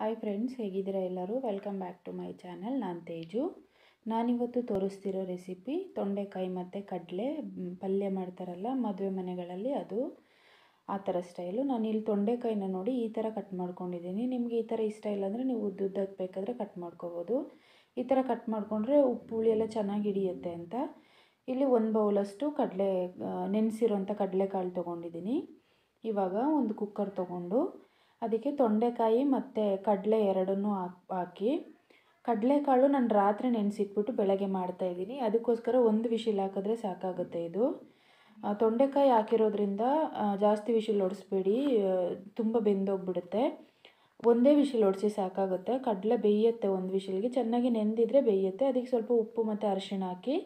hi friends ಹೇಗಿದ್ದೀರಾ ಎಲ್ಲರೂ welcome back to my channel ನಾನು ತೇಜು ನಾನಿವತ್ತು ತೋರಿಸ್ತಿರೋ ರೆಸಿಪಿ ತೊಂಡೆಕಾಯಿ ಮತ್ತು ಕಡಲೆ ಪಲ್ಯ ಮಾಡ್ತಾರಲ್ಲ ಮದುವೆ ಮನೆಗಳಲ್ಲಿ ಅದು ಆ ಥರ ಸ್ಟೈಲು ನಾನು ಇಲ್ಲಿ ತೊಂಡೆಕಾಯಿನ ನೋಡಿ ಈ ಥರ ಕಟ್ ಮಾಡ್ಕೊಂಡಿದ್ದೀನಿ ನಿಮಗೆ ಈ ಥರ ಇಷ್ಟ ಅಂದರೆ ನೀವು ಉದ್ದುದ್ದಕ್ಕೆ ಬೇಕಾದರೆ ಕಟ್ ಮಾಡ್ಕೋಬೋದು ಈ ಥರ ಕಟ್ ಮಾಡಿಕೊಂಡ್ರೆ ಉಪ್ಪು ಹುಳಿ ಎಲ್ಲ ಚೆನ್ನಾಗಿ ಹಿಡಿಯುತ್ತೆ ಅಂತ ಇಲ್ಲಿ ಒಂದು ಬೌಲಷ್ಟು ಕಡಲೆ ನೆನೆಸಿರೋಂಥ ಕಡಲೆಕಾಳು ತೊಗೊಂಡಿದ್ದೀನಿ ಇವಾಗ ಒಂದು ಕುಕ್ಕರ್ ತೊಗೊಂಡು ಅದಕ್ಕೆ ತೊಂಡೆಕಾಯಿ ಮತ್ತು ಕಡಲೆ ಎರಡನ್ನೂ ಹಾಕಿ ಕಡಲೆಕಾಳು ನಾನು ರಾತ್ರಿ ನೆನೆಸಿಟ್ಬಿಟ್ಟು ಬೆಳಗ್ಗೆ ಮಾಡ್ತಾಯಿದ್ದೀನಿ ಅದಕ್ಕೋಸ್ಕರ ಒಂದು ವಿಶಿಲ್ ಹಾಕಿದ್ರೆ ಸಾಕಾಗುತ್ತೆ ಇದು ತೊಂಡೆಕಾಯಿ ಹಾಕಿರೋದ್ರಿಂದ ಜಾಸ್ತಿ ವಿಶಿಲ್ ಹೊಡಿಸ್ಬೇಡಿ ತುಂಬ ಬೆಂದೋಗ್ಬಿಡುತ್ತೆ ಒಂದೇ ವಿಶಿಲ್ ಹೊಡಿಸಿ ಸಾಕಾಗುತ್ತೆ ಕಡಲೆ ಬೇಯುತ್ತೆ ಒಂದು ವಿಶಿಲ್ಗೆ ಚೆನ್ನಾಗಿ ನೆಂದಿದ್ರೆ ಬೇಯುತ್ತೆ ಅದಕ್ಕೆ ಸ್ವಲ್ಪ ಉಪ್ಪು ಮತ್ತು ಅರಿಶಿಣ ಹಾಕಿ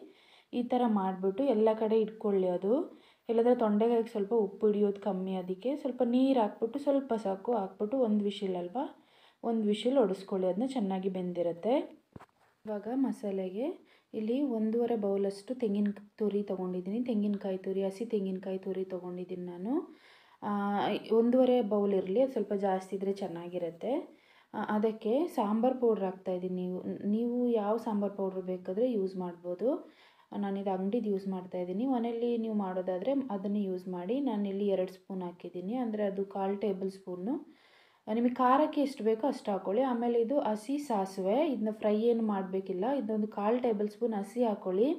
ಈ ಥರ ಮಾಡಿಬಿಟ್ಟು ಎಲ್ಲ ಕಡೆ ಇಟ್ಕೊಳ್ಳಿ ಅದು ಇಲ್ಲದ್ರೆ ತೊಂಡೆಗಾಯಿಗೆ ಸ್ವಲ್ಪ ಉಪ್ಪು ಹಿಡಿಯೋದು ಕಮ್ಮಿ ಅದಕ್ಕೆ ಸ್ವಲ್ಪ ನೀರು ಹಾಕ್ಬಿಟ್ಟು ಸ್ವಲ್ಪ ಸಾಕು ಹಾಕ್ಬಿಟ್ಟು ಒಂದು ವಿಶಿಲ್ ಅಲ್ವಾ ಒಂದು ವಿಶಿಲ್ ಒಡಿಸ್ಕೊಳ್ಳಿ ಅದನ್ನ ಚೆನ್ನಾಗಿ ಬೆಂದಿರುತ್ತೆ ಇವಾಗ ಮಸಾಲೆಗೆ ಇಲ್ಲಿ ಒಂದೂವರೆ ಬೌಲಷ್ಟು ತೆಂಗಿನ ತುರಿ ತೊಗೊಂಡಿದ್ದೀನಿ ತೆಂಗಿನಕಾಯಿ ತುರಿ ಹಸಿ ತೆಂಗಿನಕಾಯಿ ತುರಿ ತೊಗೊಂಡಿದ್ದೀನಿ ನಾನು ಒಂದೂವರೆ ಬೌಲ್ ಇರಲಿ ಅದು ಸ್ವಲ್ಪ ಜಾಸ್ತಿ ಇದ್ದರೆ ಚೆನ್ನಾಗಿರುತ್ತೆ ಅದಕ್ಕೆ ಸಾಂಬಾರು ಪೌಡ್ರ್ ಹಾಕ್ತಾಯಿದ್ದೀನಿ ನೀವು ನೀವು ಯಾವ ಸಾಂಬಾರು ಪೌಡ್ರ್ ಬೇಕಾದರೆ ಯೂಸ್ ಮಾಡ್ಬೋದು ನಾನಿದು ಅಂಗಡಿದು ಯೂಸ್ ಮಾಡ್ತಾ ಇದ್ದೀನಿ ಮನೇಲಿ ನೀವು ಮಾಡೋದಾದರೆ ಅದನ್ನೇ ಯೂಸ್ ಮಾಡಿ ನಾನಿಲ್ಲಿ ಎರಡು ಸ್ಪೂನ್ ಹಾಕಿದ್ದೀನಿ ಅಂದರೆ ಅದು ಕಾಲು ಟೇಬಲ್ ಸ್ಪೂನು ನಿಮಗೆ ಖಾರಕ್ಕೆ ಎಷ್ಟು ಬೇಕೋ ಅಷ್ಟು ಹಾಕ್ಕೊಳ್ಳಿ ಆಮೇಲೆ ಇದು ಹಸಿ ಸಾಸಿವೆ ಇದನ್ನ ಫ್ರೈ ಏನು ಮಾಡಬೇಕಿಲ್ಲ ಇದೊಂದು ಕಾಲು ಟೇಬಲ್ ಸ್ಪೂನ್ ಹಸಿ ಹಾಕ್ಕೊಳ್ಳಿ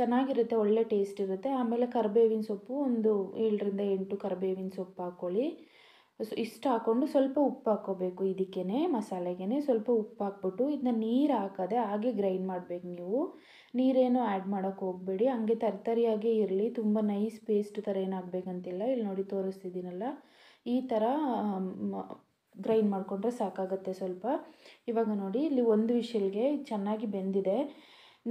ಚೆನ್ನಾಗಿರುತ್ತೆ ಒಳ್ಳೆ ಟೇಸ್ಟ್ ಇರುತ್ತೆ ಆಮೇಲೆ ಕರಿಬೇವಿನ ಸೊಪ್ಪು ಒಂದು ಏಳರಿಂದ ಎಂಟು ಕರಿಬೇವಿನ ಸೊಪ್ಪು ಹಾಕ್ಕೊಳ್ಳಿ ಸೊ ಇಷ್ಟು ಹಾಕ್ಕೊಂಡು ಸ್ವಲ್ಪ ಉಪ್ಪು ಹಾಕ್ಕೋಬೇಕು ಇದಕ್ಕೇ ಮಸಾಲೆಗೆ ಸ್ವಲ್ಪ ಉಪ್ಪು ಹಾಕ್ಬಿಟ್ಟು ಇದನ್ನ ನೀರು ಹಾಕದೆ ಹಾಗೆ ಗ್ರೈಂಡ್ ಮಾಡಬೇಕು ನೀವು ನೀರೇನು ಆ್ಯಡ್ ಮಾಡೋಕ್ಕೆ ಹೋಗಬೇಡಿ ಹಂಗೆ ತರ್ತರಿಯಾಗೇ ಇರಲಿ ತುಂಬ ನೈಸ್ ಪೇಸ್ಟ್ ಥರ ಏನಾಗಬೇಕಂತಿಲ್ಲ ಇಲ್ಲಿ ನೋಡಿ ತೋರಿಸ್ತಿದ್ದೀನಲ್ಲ ಈ ಥರ ಗ್ರೈಂಡ್ ಮಾಡಿಕೊಂಡ್ರೆ ಸಾಕಾಗುತ್ತೆ ಸ್ವಲ್ಪ ಇವಾಗ ನೋಡಿ ಇಲ್ಲಿ ಒಂದು ವಿಷಲ್ಗೆ ಚೆನ್ನಾಗಿ ಬೆಂದಿದೆ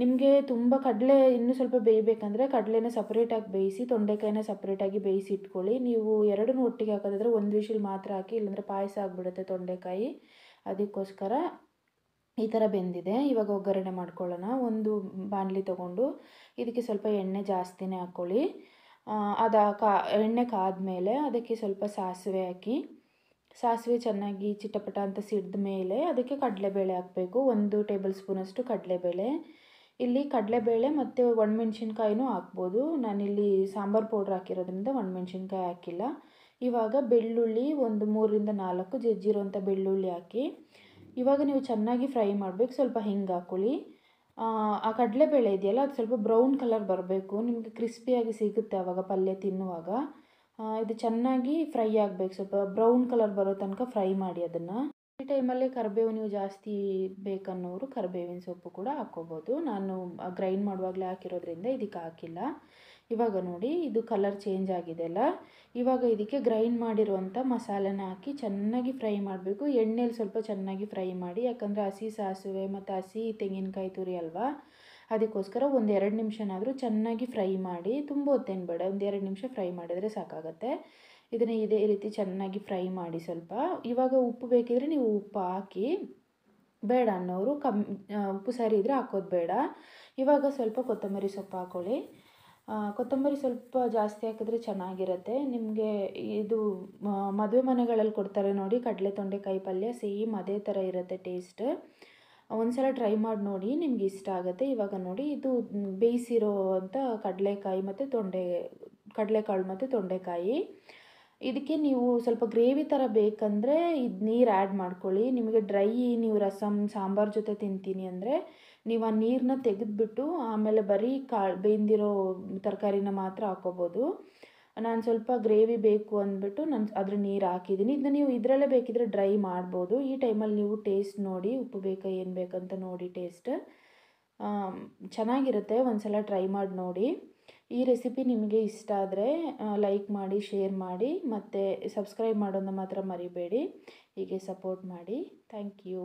ನಿಮಗೆ ತುಂಬ ಕಡಲೆ ಇನ್ನೂ ಸ್ವಲ್ಪ ಬೇಯಬೇಕಂದ್ರೆ ಕಡಲೆನ ಸಪ್ರೇಟಾಗಿ ಬೇಯಿಸಿ ತೊಂಡೆಕಾಯಿನ ಸಪ್ರೇಟಾಗಿ ಬೇಯಿಸಿ ಇಟ್ಕೊಳ್ಳಿ ನೀವು ಎರಡನ್ನೂ ಒಟ್ಟಿಗೆ ಹಾಕೋದಾದ್ರೆ ಒಂದು ವಿಷಲ್ ಮಾತ್ರ ಹಾಕಿ ಇಲ್ಲಾಂದರೆ ಪಾಯಸ ಆಗಿಬಿಡುತ್ತೆ ತೊಂಡೆಕಾಯಿ ಅದಕ್ಕೋಸ್ಕರ ಈ ಥರ ಬೆಂದಿದೆ ಇವಾಗ ಒಗ್ಗರಣೆ ಮಾಡ್ಕೊಳ್ಳೋಣ ಒಂದು ಬಾಣಲಿ ತೊಗೊಂಡು ಇದಕ್ಕೆ ಸ್ವಲ್ಪ ಎಣ್ಣೆ ಜಾಸ್ತಿನೇ ಹಾಕ್ಕೊಳ್ಳಿ ಅದು ಕಾ ಎಣ್ಣೆ ಕಾದಮೇಲೆ ಅದಕ್ಕೆ ಸ್ವಲ್ಪ ಸಾಸಿವೆ ಹಾಕಿ ಸಾಸಿವೆ ಚೆನ್ನಾಗಿ ಚಿಟಪಟ ಅಂತ ಸಿಡಿದ ಮೇಲೆ ಅದಕ್ಕೆ ಕಡಲೆಬೇಳೆ ಹಾಕಬೇಕು ಒಂದು ಟೇಬಲ್ ಸ್ಪೂನಷ್ಟು ಕಡಲೆಬೇಳೆ ಇಲ್ಲಿ ಕಡಲೆಬೇಳೆ ಮತ್ತು ಒಣಮೆಣ್ಸಿನ್ಕಾಯಿನೂ ಹಾಕ್ಬೋದು ನಾನಿಲ್ಲಿ ಸಾಂಬಾರು ಪೌಡ್ರ್ ಹಾಕಿರೋದ್ರಿಂದ ಒಣಮೆಣ್ಸಿನ್ಕಾಯಿ ಹಾಕಿಲ್ಲ ಇವಾಗ ಬೆಳ್ಳುಳ್ಳಿ ಒಂದು ಮೂರರಿಂದ ನಾಲ್ಕು ಜಜ್ಜಿರೋಂಥ ಬೆಳ್ಳುಳ್ಳಿ ಹಾಕಿ ಇವಾಗ ನೀವು ಚೆನ್ನಾಗಿ ಫ್ರೈ ಮಾಡಬೇಕು ಸ್ವಲ್ಪ ಹಿಂಗೆ ಹಾಕ್ಕೊಳ್ಳಿ ಆ ಕಡಲೆಬೇಳೆ ಇದೆಯಲ್ಲ ಅದು ಸ್ವಲ್ಪ ಬ್ರೌನ್ ಕಲರ್ ಬರಬೇಕು ನಿಮಗೆ ಕ್ರಿಸ್ಪಿಯಾಗಿ ಸಿಗುತ್ತೆ ಆವಾಗ ಪಲ್ಯ ತಿನ್ನುವಾಗ ಇದು ಚೆನ್ನಾಗಿ ಫ್ರೈ ಆಗಬೇಕು ಸ್ವಲ್ಪ ಬ್ರೌನ್ ಕಲರ್ ಬರೋ ತನಕ ಫ್ರೈ ಮಾಡಿ ಅದನ್ನು ಈ ಟೈಮಲ್ಲಿ ಕರಿಬೇವು ನೀವು ಜಾಸ್ತಿ ಬೇಕನ್ನೋರು ಕರಿಬೇವಿನ ಸೊಪ್ಪು ಕೂಡ ಹಾಕ್ಕೋಬೋದು ನಾನು ಗ್ರೈಂಡ್ ಮಾಡುವಾಗಲೇ ಹಾಕಿರೋದ್ರಿಂದ ಇದಕ್ಕೆ ಹಾಕಿಲ್ಲ ಇವಾಗ ನೋಡಿ ಇದು ಕಲರ್ ಚೇಂಜ್ ಆಗಿದೆ ಅಲ್ಲ ಇವಾಗ ಇದಕ್ಕೆ ಗ್ರೈಂಡ್ ಮಾಡಿರುವಂಥ ಮಸಾಲೆನ ಹಾಕಿ ಚೆನ್ನಾಗಿ ಫ್ರೈ ಮಾಡಬೇಕು ಎಣ್ಣೆಲಿ ಸ್ವಲ್ಪ ಚೆನ್ನಾಗಿ ಫ್ರೈ ಮಾಡಿ ಯಾಕಂದರೆ ಹಸಿ ಸಾಸಿವೆ ಮತ್ತು ಹಸಿ ತೆಂಗಿನಕಾಯಿ ತುರಿ ಅಲ್ವಾ ಅದಕ್ಕೋಸ್ಕರ ಒಂದು ಎರಡು ನಿಮಿಷನಾದರೂ ಚೆನ್ನಾಗಿ ಫ್ರೈ ಮಾಡಿ ತುಂಬ ಹೊತ್ತೇನು ಬೇಡ ಒಂದು ಎರಡು ನಿಮಿಷ ಫ್ರೈ ಮಾಡಿದರೆ ಸಾಕಾಗತ್ತೆ ಇದನ್ನು ಇದೇ ರೀತಿ ಚೆನ್ನಾಗಿ ಫ್ರೈ ಮಾಡಿ ಸ್ವಲ್ಪ ಇವಾಗ ಉಪ್ಪು ಬೇಕಿದ್ರೆ ನೀವು ಉಪ್ಪು ಹಾಕಿ ಬೇಡ ಅನ್ನೋರು ಕಮ್ಮಿ ಉಪ್ಪು ಸರಿ ಇದ್ದರೆ ಹಾಕೋದು ಬೇಡ ಇವಾಗ ಸ್ವಲ್ಪ ಕೊತ್ತಂಬರಿ ಸೊಪ್ಪು ಹಾಕೊಳ್ಳಿ ಕೊತ್ತಂಬರಿ ಸ್ವಲ್ಪ ಜಾಸ್ತಿ ಹಾಕಿದ್ರೆ ಚೆನ್ನಾಗಿರುತ್ತೆ ನಿಮಗೆ ಇದು ಮದುವೆ ಮನೆಗಳಲ್ಲಿ ಕೊಡ್ತಾರೆ ನೋಡಿ ಕಡಲೆ ತೊಂಡೆಕಾಯಿ ಪಲ್ಯ ಸೇಮ್ ಅದೇ ಥರ ಇರುತ್ತೆ ಟೇಸ್ಟ್ ಸಲ ಟ್ರೈ ಮಾಡಿ ನೋಡಿ ನಿಮ್ಗೆ ಇಷ್ಟ ಆಗುತ್ತೆ ಇವಾಗ ನೋಡಿ ಇದು ಬೇಯಿಸಿರೋ ಅಂಥ ಕಡಲೆಕಾಯಿ ಮತ್ತು ತೊಂಡೆ ಕಡಲೆಕಾಳು ಮತ್ತು ತೊಂಡೆಕಾಯಿ ಇದಕ್ಕೆ ನೀವು ಸ್ವಲ್ಪ ಗ್ರೇವಿ ಥರ ಬೇಕಂದರೆ ಇದು ನೀರು ಆ್ಯಡ್ ಮಾಡ್ಕೊಳ್ಳಿ ನಿಮಗೆ ಡ್ರೈ ನೀವು ರಸಮ್ ಸಾಂಬಾರ್ ಜೊತೆ ತಿಂತೀನಿ ಅಂದರೆ ನೀವು ಆ ನೀರನ್ನ ತೆಗೆದುಬಿಟ್ಟು ಆಮೇಲೆ ಬರೀ ಕಾಳು ಬೇಂದಿರೋ ತರಕಾರಿನ ಮಾತ್ರ ಹಾಕೋಬೋದು ನಾನು ಸ್ವಲ್ಪ ಗ್ರೇವಿ ಬೇಕು ಅಂದ್ಬಿಟ್ಟು ನಾನು ಅದ್ರ ನೀರು ಹಾಕಿದ್ದೀನಿ ಇದನ್ನ ನೀವು ಇದರಲ್ಲೇ ಬೇಕಿದ್ರೆ ಡ್ರೈ ಮಾಡ್ಬೋದು ಈ ಟೈಮಲ್ಲಿ ನೀವು ಟೇಸ್ಟ್ ನೋಡಿ ಉಪ್ಪು ಬೇಕಾ ಏನು ಬೇಕಂತ ನೋಡಿ ಟೇಸ್ಟ್ ಚೆನ್ನಾಗಿರುತ್ತೆ ಒಂದು ಸಲ ಟ್ರೈ ಮಾಡಿ ನೋಡಿ ಈ ರೆಸಿಪಿ ನಿಮಗೆ ಇಷ್ಟ ಆದರೆ ಲೈಕ್ ಮಾಡಿ ಶೇರ್ ಮಾಡಿ ಮತ್ತು ಸಬ್ಸ್ಕ್ರೈಬ್ ಮಾಡೋದನ್ನ ಮಾತ್ರ ಮರಿಬೇಡಿ ಹೀಗೆ ಸಪೋರ್ಟ್ ಮಾಡಿ ಥ್ಯಾಂಕ್ ಯು